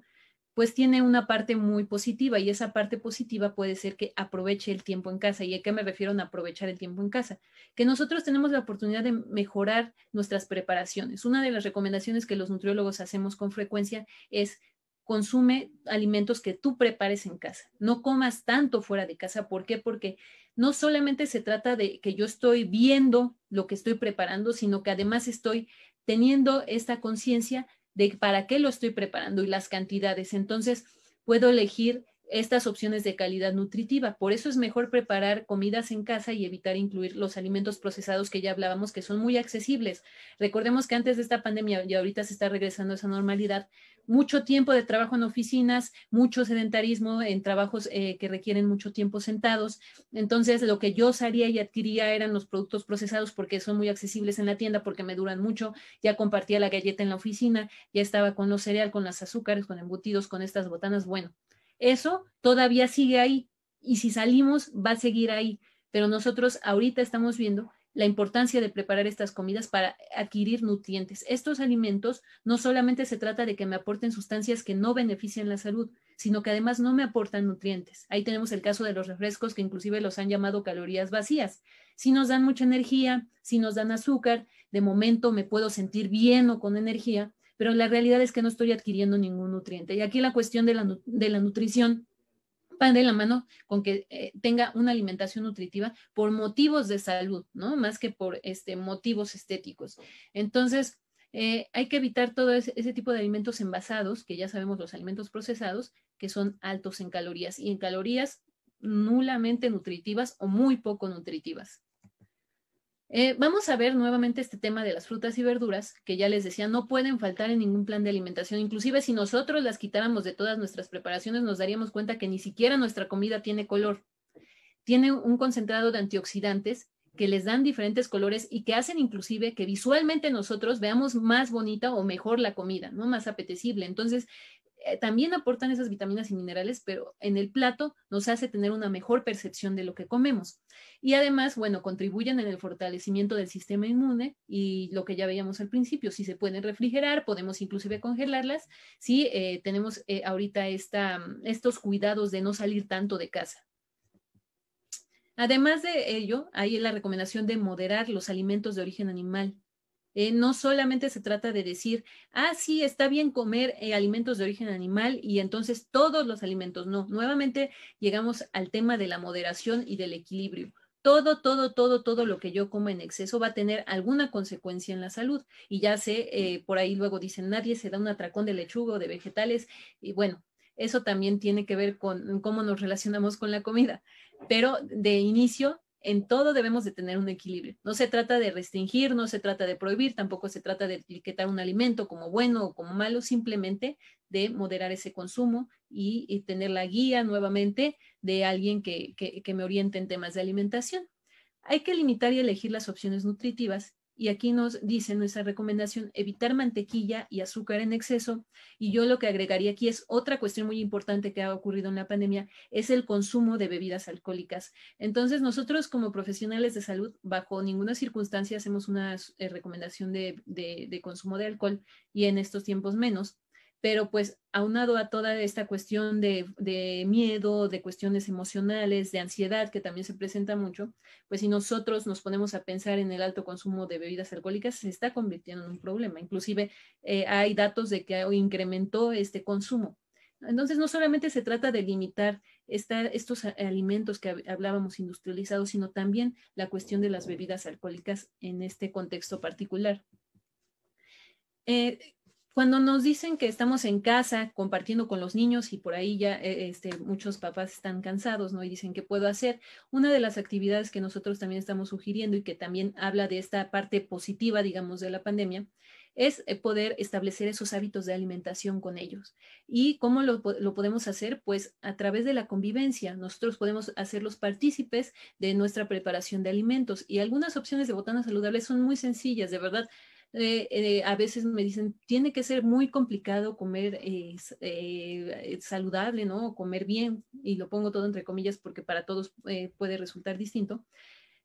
pues tiene una parte muy positiva y esa parte positiva puede ser que aproveche el tiempo en casa. ¿Y a qué me refiero en aprovechar el tiempo en casa? Que nosotros tenemos la oportunidad de mejorar nuestras preparaciones. Una de las recomendaciones que los nutriólogos hacemos con frecuencia es consume alimentos que tú prepares en casa. No comas tanto fuera de casa. ¿Por qué? Porque no solamente se trata de que yo estoy viendo lo que estoy preparando, sino que además estoy teniendo esta conciencia de para qué lo estoy preparando y las cantidades. Entonces, puedo elegir estas opciones de calidad nutritiva. Por eso es mejor preparar comidas en casa y evitar incluir los alimentos procesados que ya hablábamos, que son muy accesibles. Recordemos que antes de esta pandemia y ahorita se está regresando a esa normalidad, mucho tiempo de trabajo en oficinas, mucho sedentarismo en trabajos eh, que requieren mucho tiempo sentados. Entonces, lo que yo salía y adquiría eran los productos procesados porque son muy accesibles en la tienda, porque me duran mucho. Ya compartía la galleta en la oficina, ya estaba con los cereales, con los azúcares, con embutidos, con estas botanas. Bueno, eso todavía sigue ahí y si salimos va a seguir ahí, pero nosotros ahorita estamos viendo la importancia de preparar estas comidas para adquirir nutrientes. Estos alimentos no solamente se trata de que me aporten sustancias que no benefician la salud, sino que además no me aportan nutrientes. Ahí tenemos el caso de los refrescos que inclusive los han llamado calorías vacías. Si nos dan mucha energía, si nos dan azúcar, de momento me puedo sentir bien o con energía, pero la realidad es que no estoy adquiriendo ningún nutriente. Y aquí la cuestión de la, nutrición pan de la mano con que eh, tenga una alimentación nutritiva por motivos de salud, ¿no? Más que por este, motivos estéticos. Entonces, eh, hay que evitar todo ese, tipo de alimentos envasados, que ya sabemos los alimentos procesados, que son altos en calorías y en calorías nulamente nutritivas o muy poco nutritivas. Eh, vamos a ver nuevamente este tema de las frutas y verduras, que ya les decía, no pueden faltar en ningún plan de alimentación. Inclusive si nosotros las quitáramos de todas nuestras preparaciones, nos daríamos cuenta que ni siquiera nuestra comida tiene color. Tiene un concentrado de antioxidantes que les dan diferentes colores y que hacen inclusive que visualmente nosotros veamos más bonita o mejor la comida, ¿no? Más apetecible. Entonces, eh, también aportan esas vitaminas y minerales, pero en el plato nos hace tener una mejor percepción de lo que comemos. Y además, bueno, contribuyen en el fortalecimiento del sistema inmune y lo que ya veíamos al principio, si se pueden refrigerar, podemos inclusive congelarlas, si eh, tenemos eh, ahorita mm, estos cuidados de no salir tanto de casa. Además de ello, hay la recomendación de moderar los alimentos de origen animal eh, no solamente se trata de decir, ah, sí, está bien comer eh, alimentos de origen animal y entonces todos los alimentos, no. Nuevamente llegamos al tema de la moderación y del equilibrio. Todo, todo, todo, todo lo que yo como en exceso va a tener alguna consecuencia en la salud. Y ya sé, eh, por ahí luego dicen, nadie se da un atracón de lechuga o de vegetales. Y bueno, eso también tiene que ver con cómo nos relacionamos con la comida. Pero de inicio en todo debemos de tener un equilibrio. No se trata de restringir, no se trata de prohibir, tampoco se trata de etiquetar un alimento como bueno o como malo, simplemente de moderar ese consumo y, tener la guía nuevamente de alguien que me oriente en temas de alimentación. Hay que limitar y elegir las opciones nutritivas y aquí nos dice nuestra recomendación evitar mantequilla y azúcar en exceso. Y yo lo que agregaría aquí es otra cuestión muy importante que ha ocurrido en la pandemia, es el consumo de bebidas alcohólicas. Entonces nosotros como profesionales de salud, bajo ninguna circunstancia hacemos una eh, recomendación de, de consumo de alcohol y en estos tiempos menos pero pues aunado a toda esta cuestión de, miedo, de cuestiones emocionales, de ansiedad que también se presenta mucho, pues si nosotros nos ponemos a pensar en el alto consumo de bebidas alcohólicas, se está convirtiendo en un problema. Inclusive eh, hay datos de que incrementó este consumo. Entonces, no solamente se trata de limitar estos alimentos que hablábamos industrializados, sino también la cuestión de las bebidas alcohólicas en este contexto particular. Eh, cuando nos dicen que estamos en casa compartiendo con los niños y por ahí ya eh, este, muchos papás están cansados, ¿no? Y dicen, que puedo hacer? Una de las actividades que nosotros también estamos sugiriendo y que también habla de esta parte positiva, digamos, de la pandemia, es eh, poder establecer esos hábitos de alimentación con ellos. ¿Y cómo lo, lo, podemos hacer? Pues a través de la convivencia. Nosotros podemos hacerlos partícipes de nuestra preparación de alimentos y algunas opciones de botanas saludables son muy sencillas, de verdad. Eh, eh, a veces me dicen, tiene que ser muy complicado comer eh, saludable, ¿no? comer bien, y lo pongo todo entre comillas porque para todos puede resultar distinto.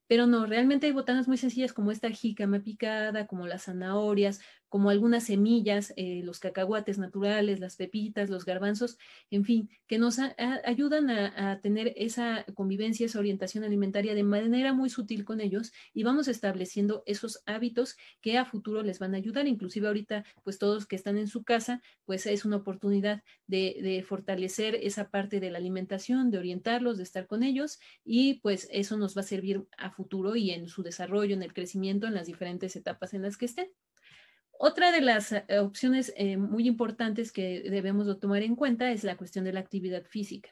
Pero no, realmente hay botanas muy sencillas como esta jícama picada, como las zanahorias, como algunas semillas, eh, los cacahuates naturales, las pepitas, los garbanzos, en fin, que nos ayudan a, tener esa convivencia, esa orientación alimentaria de manera muy sutil con ellos y vamos estableciendo esos hábitos que a futuro les van a ayudar. Inclusive ahorita, pues todos que están en su casa, pues es una oportunidad de fortalecer esa parte de la alimentación, de orientarlos, de estar con ellos y pues eso nos va a servir a futuro y en su desarrollo, en el crecimiento, en las diferentes etapas en las que estén. Otra de las eh, opciones eh, muy importantes que debemos tomar en cuenta es la cuestión de la actividad física.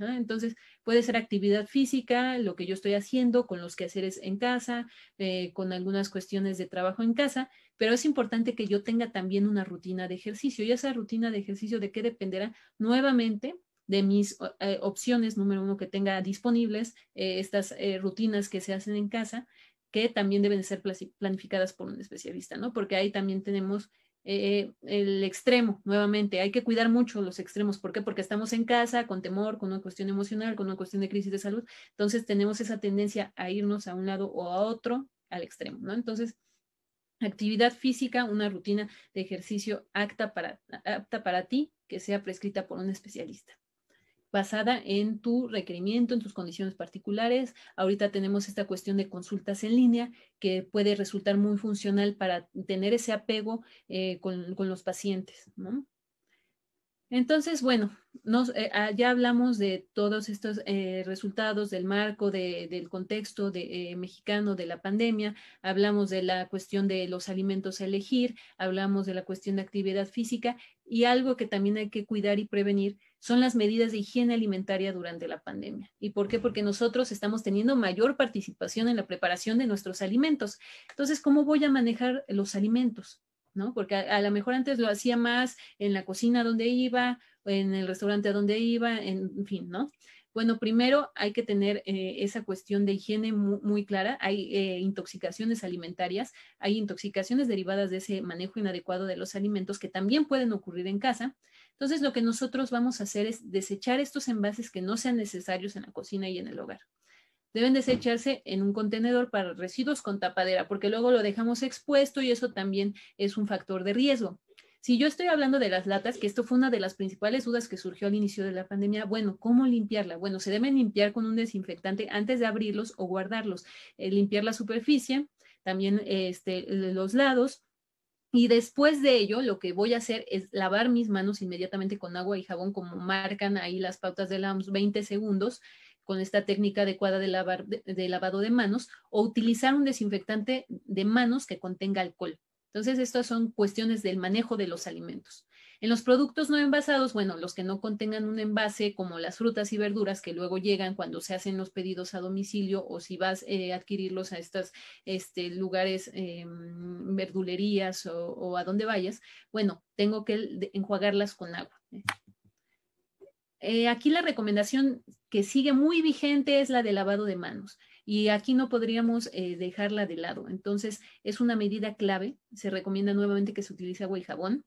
entonces, puede ser actividad física, lo que yo estoy haciendo con los quehaceres en casa, eh, con algunas cuestiones de trabajo en casa, pero es importante que yo tenga también una rutina de ejercicio. Y esa rutina de ejercicio, ¿de qué dependerá? Nuevamente, de mis opciones, número uno, que tenga disponibles estas rutinas que se hacen en casa que también deben ser planificadas por un especialista, ¿no? Porque ahí también tenemos eh, el extremo, nuevamente, hay que cuidar mucho los extremos. ¿Por qué? Porque estamos en casa con temor, con una cuestión emocional, con una cuestión de crisis de salud. Entonces tenemos esa tendencia a irnos a un lado o a otro, al extremo, ¿no? Entonces, actividad física, una rutina de ejercicio apta para, apta para ti que sea prescrita por un especialista basada en tu requerimiento, en tus condiciones particulares. Ahorita tenemos esta cuestión de consultas en línea que puede resultar muy funcional para tener ese apego eh, con, los pacientes. Entonces, bueno, eh, ah, ya hablamos de todos estos eh, resultados del marco, del contexto mexicano de la pandemia, hablamos de la cuestión de los alimentos a elegir, hablamos de la cuestión de actividad física y algo que también hay que cuidar y prevenir son las medidas de higiene alimentaria durante la pandemia. ¿Y por qué? Porque nosotros estamos teniendo mayor participación en la preparación de nuestros alimentos. Entonces, ¿cómo voy a manejar los alimentos? ¿No? Porque a, lo mejor antes lo hacía más en la cocina donde iba, en el restaurante donde iba, en, fin, ¿no? Bueno, primero hay que tener eh, esa cuestión de higiene muy, clara. Hay eh, intoxicaciones alimentarias, hay intoxicaciones derivadas de ese manejo inadecuado de los alimentos que también pueden ocurrir en casa. Entonces, lo que nosotros vamos a hacer es desechar estos envases que no sean necesarios en la cocina y en el hogar. Deben desecharse en un contenedor para residuos con tapadera, porque luego lo dejamos expuesto y eso también es un factor de riesgo. Si yo estoy hablando de las latas, que esto fue una de las principales dudas que surgió al inicio de la pandemia, bueno, ¿cómo limpiarla? Bueno, se deben limpiar con un desinfectante antes de abrirlos o guardarlos, eh, limpiar la superficie, también este, los lados, y después de ello, lo que voy a hacer es lavar mis manos inmediatamente con agua y jabón, como marcan ahí las pautas de la 20 segundos, con esta técnica adecuada de, lavar, de lavado de manos, o utilizar un desinfectante de manos que contenga alcohol. Entonces, estas son cuestiones del manejo de los alimentos. En los productos no envasados, bueno, los que no contengan un envase, como las frutas y verduras que luego llegan cuando se hacen los pedidos a domicilio o si vas eh, a adquirirlos a estos este, lugares, em, verdulerías o, a donde vayas, bueno, tengo que enjuagarlas con agua. Eh, aquí la recomendación que sigue muy vigente es la de lavado de manos y aquí no podríamos eh, dejarla de lado. Entonces, es una medida clave. Se recomienda nuevamente que se utilice agua y jabón.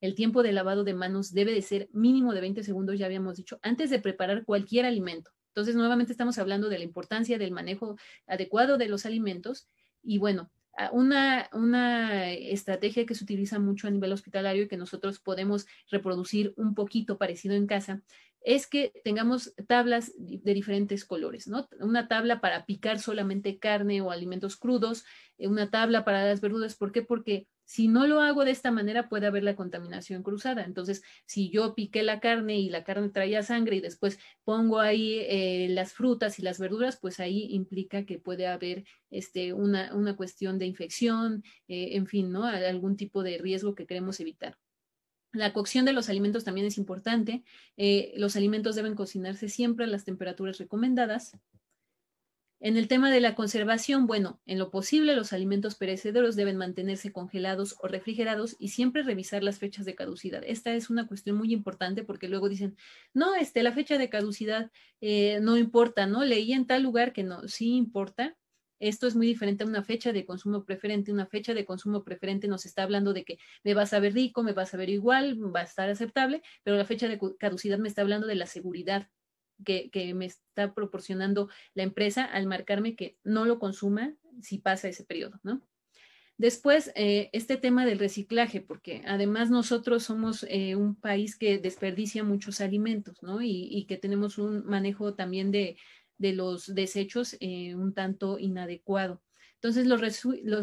El tiempo de lavado de manos debe de ser mínimo de 20 segundos, ya habíamos dicho, antes de preparar cualquier alimento. Entonces, nuevamente estamos hablando de la importancia del manejo adecuado de los alimentos. Y bueno, una, una estrategia que se utiliza mucho a nivel hospitalario y que nosotros podemos reproducir un poquito parecido en casa es que tengamos tablas de diferentes colores, ¿no? Una tabla para picar solamente carne o alimentos crudos, eh, una tabla para las verduras. ¿Por qué? Porque si no lo hago de esta manera, puede haber la contaminación cruzada. Entonces, si yo piqué la carne y la carne traía sangre y después pongo ahí eh, las frutas y las verduras, pues ahí implica que puede haber este, una, cuestión de infección, eh, en fin, ¿no? Algún tipo de riesgo que queremos evitar. La cocción de los alimentos también es importante. Eh, los alimentos deben cocinarse siempre a las temperaturas recomendadas. En el tema de la conservación, bueno, en lo posible los alimentos perecederos deben mantenerse congelados o refrigerados y siempre revisar las fechas de caducidad. Esta es una cuestión muy importante porque luego dicen, no, este, la fecha de caducidad eh, no importa, ¿no? Leí en tal lugar que no, sí importa. Esto es muy diferente a una fecha de consumo preferente. Una fecha de consumo preferente nos está hablando de que me vas a ver rico, me vas a ver igual, va a estar aceptable, pero la fecha de caducidad me está hablando de la seguridad que, me está proporcionando la empresa al marcarme que no lo consuma si pasa ese periodo, ¿no? Después, eh, este tema del reciclaje, porque además nosotros somos eh, un país que desperdicia muchos alimentos, ¿no? Y, que tenemos un manejo también de, los desechos eh, un tanto inadecuado. Entonces, los,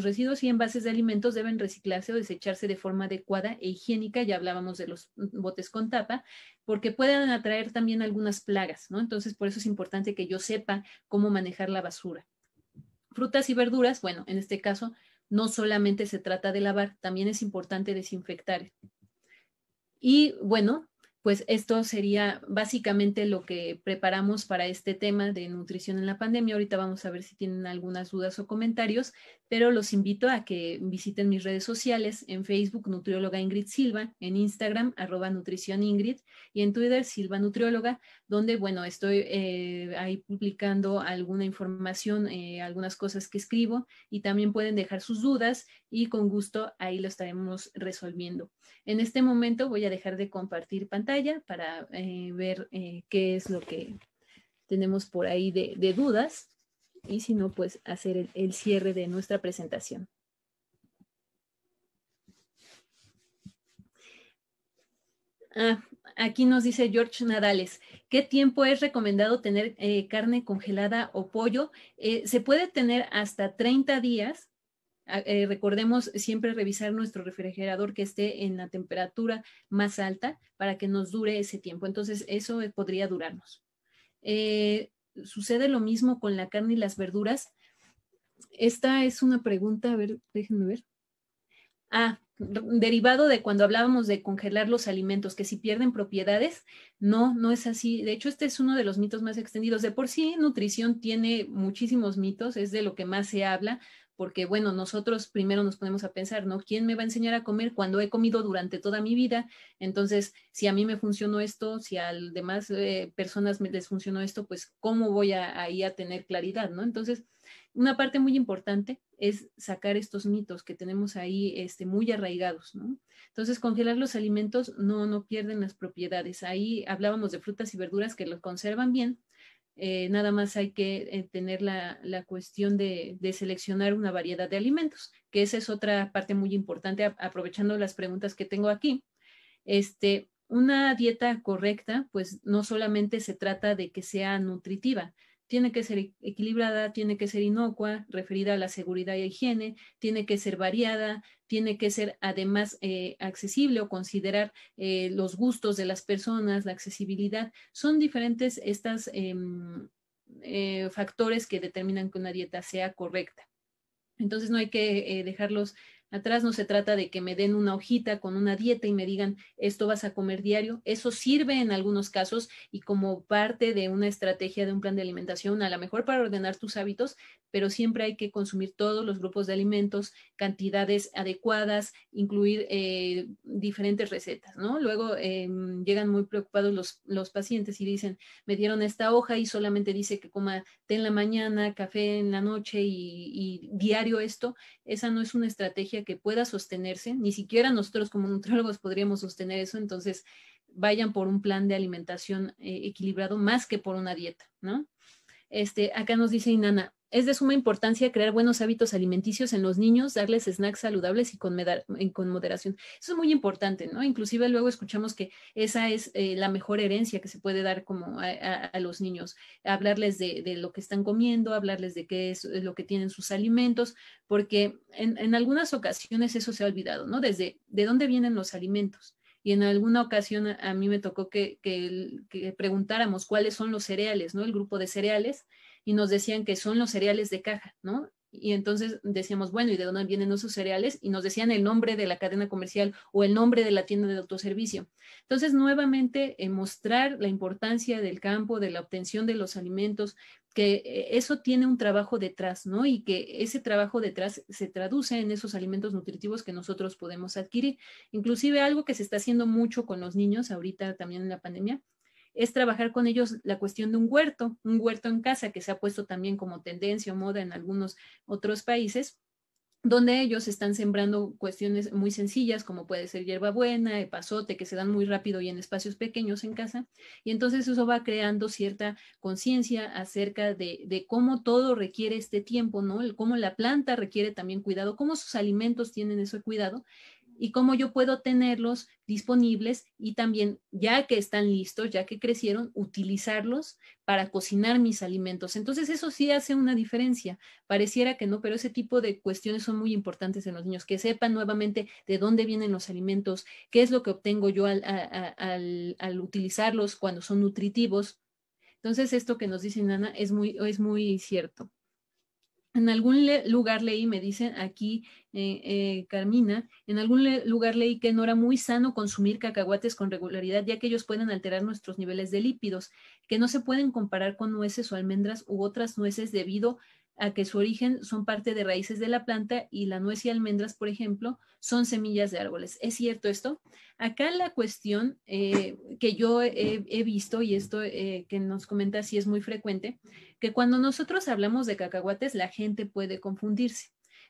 residuos y envases de alimentos deben reciclarse o desecharse de forma adecuada e higiénica, ya hablábamos de los botes con tapa, porque pueden atraer también algunas plagas, ¿no? Entonces, por eso es importante que yo sepa cómo manejar la basura. Frutas y verduras, bueno, en este caso, no solamente se trata de lavar, también es importante desinfectar. Y bueno, pues esto sería básicamente lo que preparamos para este tema de nutrición en la pandemia. Ahorita vamos a ver si tienen algunas dudas o comentarios, pero los invito a que visiten mis redes sociales en Facebook Nutrióloga Ingrid Silva, en Instagram arroba Nutrición Ingrid y en Twitter Silva Nutrióloga, donde bueno, estoy eh, ahí publicando alguna información, eh, algunas cosas que escribo y también pueden dejar sus dudas y con gusto ahí lo estaremos resolviendo. En este momento voy a dejar de compartir pantalla para eh, ver eh, qué es lo que tenemos por ahí de, dudas y si no, pues hacer el, cierre de nuestra presentación. Ah, aquí nos dice George Nadales, ¿qué tiempo es recomendado tener eh, carne congelada o pollo? se puede tener hasta 30 días eh, recordemos siempre revisar nuestro refrigerador que esté en la temperatura más alta para que nos dure ese tiempo. Entonces, eso eh, podría durarnos. Eh, sucede lo mismo con la carne y las verduras. Esta es una pregunta, a ver, déjenme ver. Ah, derivado de cuando hablábamos de congelar los alimentos, que si pierden propiedades, no, no es así. De hecho, este es uno de los mitos más extendidos. De por sí, nutrición tiene muchísimos mitos, es de lo que más se habla, porque bueno, nosotros primero nos ponemos a pensar, ¿no? ¿Quién me va a enseñar a comer cuando he comido durante toda mi vida? Entonces, si a mí me funcionó esto, si a demás eh, personas me les funcionó esto, pues ¿cómo voy a, ahí a tener claridad, ¿no? Entonces, una parte muy importante es sacar estos mitos que tenemos ahí este, muy arraigados, ¿no? Entonces, congelar los alimentos no, no pierden las propiedades. Ahí hablábamos de frutas y verduras que los conservan bien, eh, nada más hay que eh, tener la, cuestión de, seleccionar una variedad de alimentos, que esa es otra parte muy importante, aprovechando las preguntas que tengo aquí. Este, una dieta correcta, pues no solamente se trata de que sea nutritiva, tiene que ser equilibrada, tiene que ser inocua, referida a la seguridad y higiene, tiene que ser variada, tiene que ser además eh, accesible o considerar eh, los gustos de las personas, la accesibilidad. Son diferentes estos em, eh, factores que determinan que una dieta sea correcta. Entonces no hay que dejarlos Atrás no se trata de que me den una hojita con una dieta y me digan, esto vas a comer diario. Eso sirve en algunos casos y como parte de una estrategia de un plan de alimentación, a lo mejor para ordenar tus hábitos, pero siempre hay que consumir todos los grupos de alimentos, cantidades adecuadas, incluir eh, diferentes recetas, ¿no? Luego em, llegan muy preocupados los, los pacientes y dicen, me dieron esta hoja y solamente dice que coma té en la mañana, café en la noche y diario esto. Esa no es una estrategia que pueda sostenerse. Ni siquiera nosotros como nutrólogos podríamos sostener eso, entonces vayan por un plan de alimentación eh, equilibrado más que por una dieta, ¿no? Este, acá nos dice Inana, es de suma importancia crear buenos hábitos alimenticios en los niños, darles snacks saludables y con, moderación. Eso es muy importante, ¿no? Inclusive luego escuchamos que esa es eh, la mejor herencia que se puede dar como a, los niños, hablarles de, lo que están comiendo, hablarles de qué es lo que tienen sus alimentos, porque en, algunas ocasiones eso se ha olvidado, ¿no? Desde de dónde vienen los alimentos y en alguna ocasión a, mí me tocó que, que, preguntáramos cuáles son los cereales, ¿no? El grupo de cereales, y nos decían que son los cereales de caja, ¿no? Y entonces decíamos, bueno, ¿y de dónde vienen esos cereales? Y nos decían el nombre de la cadena comercial o el nombre de la tienda de autoservicio. Entonces, nuevamente, eh, mostrar la importancia del campo, de la obtención de los alimentos, que eh, eso tiene un trabajo detrás, ¿no? Y que ese trabajo detrás se traduce en esos alimentos nutritivos que nosotros podemos adquirir. Inclusive algo que se está haciendo mucho con los niños ahorita también en la pandemia es trabajar con ellos la cuestión de un huerto, un huerto en casa que se ha puesto también como tendencia o moda en algunos otros países donde ellos están sembrando cuestiones muy sencillas, como puede ser hierbabuena, pasote que se dan muy rápido y en espacios pequeños en casa. Y entonces eso va creando cierta conciencia acerca de, cómo todo requiere este tiempo, ¿no? El, cómo la planta requiere también cuidado, cómo sus alimentos tienen ese cuidado y cómo yo puedo tenerlos disponibles y también, ya que están listos, ya que crecieron, utilizarlos para cocinar mis alimentos. Entonces, eso sí hace una diferencia. Pareciera que no, pero ese tipo de cuestiones son muy importantes en los niños, que sepan nuevamente de dónde vienen los alimentos, qué es lo que obtengo yo al, utilizarlos cuando son nutritivos. Entonces, esto que nos dice Nana es muy, es muy cierto. En algún lugar leí, me dicen aquí eh, eh, Carmina, en algún lugar leí que no era muy sano consumir cacahuates con regularidad, ya que ellos pueden alterar nuestros niveles de lípidos, que no se pueden comparar con nueces o almendras u otras nueces debido a a que su origen son parte de raíces de la planta y la nuez y almendras, por ejemplo, son semillas de árboles. ¿Es cierto esto? Acá la cuestión eh, que yo he, visto y esto eh, que nos comenta sí es muy frecuente, que cuando nosotros hablamos de cacahuates la gente puede confundirse.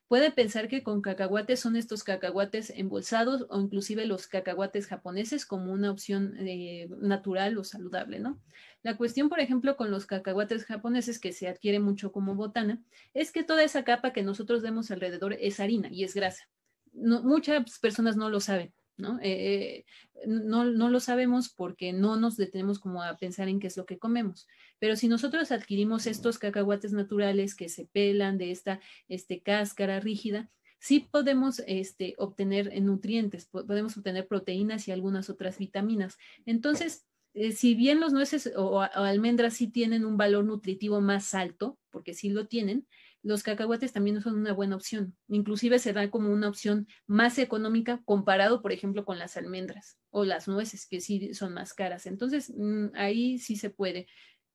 Puede pensar que con cacahuates son estos cacahuates embolsados o inclusive los cacahuates japoneses como una opción eh, natural o saludable, ¿no? La cuestión, por ejemplo, con los cacahuates japoneses que se adquiere mucho como botana, es que toda esa capa que nosotros vemos alrededor es harina y es grasa. muchas personas no lo saben. Eh, eh, ¿no? ¿no? lo sabemos porque no nos detenemos como a pensar en qué es lo que comemos. Pero si nosotros adquirimos estos cacahuates naturales que se pelan de esta este, cáscara rígida, sí podemos este, obtener nutrientes, podemos obtener proteínas y algunas otras vitaminas. Entonces, eh, si bien los nueces o, almendras sí tienen un valor nutritivo más alto, porque sí lo tienen, los cacahuetes también son una buena opción. Inclusive se da como una opción más económica comparado, por ejemplo, con las almendras o las nueces, que sí son más caras. Entonces, mm, ahí sí se puede.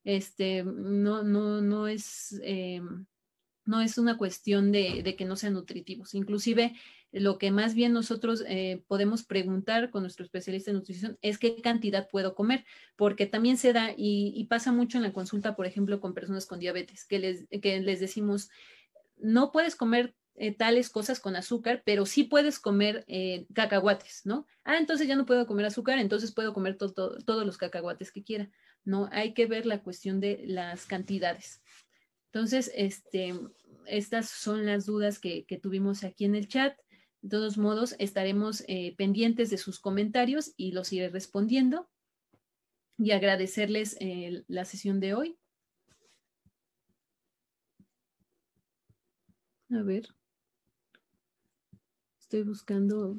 Este, no, no, no es, eh, no es una cuestión de, de que no sean nutritivos. Inclusive lo que más bien nosotros eh, podemos preguntar con nuestro especialista en nutrición es qué cantidad puedo comer, porque también se da y, pasa mucho en la consulta, por ejemplo, con personas con diabetes, que les, les decimos, no puedes comer eh, tales cosas con azúcar, pero sí puedes comer eh, cacahuates, ¿no? Ah, entonces ya no puedo comer azúcar, entonces puedo comer todos los cacahuates que quiera. No, hay que ver la cuestión de las cantidades. Entonces, este, estas son las dudas que tuvimos aquí en el chat. De todos modos, estaremos eh, pendientes de sus comentarios y los iré respondiendo. Y agradecerles eh, la sesión de hoy. A ver. Estoy buscando.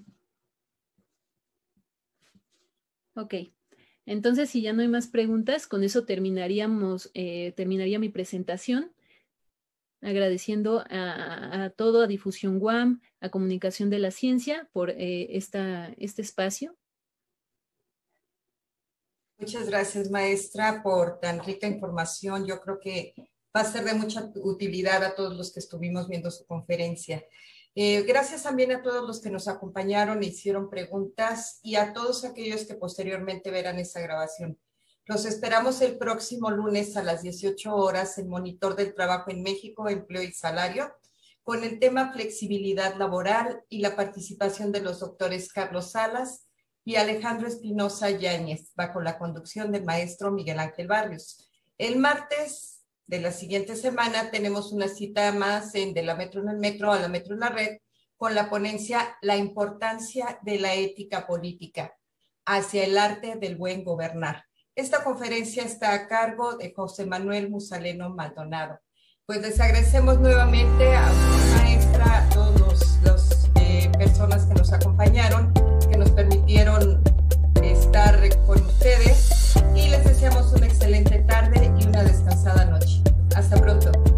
Ok. Entonces, si ya no hay más preguntas, con eso terminaríamos, eh, terminaría mi presentación. Agradeciendo a, a todo, a Difusión Guam, a Comunicación de la Ciencia por eh, esta, este espacio. Muchas gracias, maestra, por tan rica información. Yo creo que va a ser de mucha utilidad a todos los que estuvimos viendo su conferencia. Eh, gracias también a todos los que nos acompañaron e hicieron preguntas y a todos aquellos que posteriormente verán esta grabación. Los esperamos el próximo lunes a las 18 horas en Monitor del Trabajo en México, Empleo y Salario con el tema flexibilidad laboral y la participación de los doctores Carlos Salas y Alejandro Espinosa Yáñez, bajo la conducción del maestro Miguel Ángel Barrios. El martes de la siguiente semana tenemos una cita más en De la Metro en el Metro a la Metro en la Red con la ponencia La importancia de la ética política hacia el arte del buen gobernar. Esta conferencia está a cargo de José Manuel Musaleno Maldonado. Pues les agradecemos nuevamente a nuestra maestra, a todas las eh, personas que nos acompañaron, que nos permitieron estar con ustedes y les deseamos una excelente tarde y una descansada noche. Hasta pronto.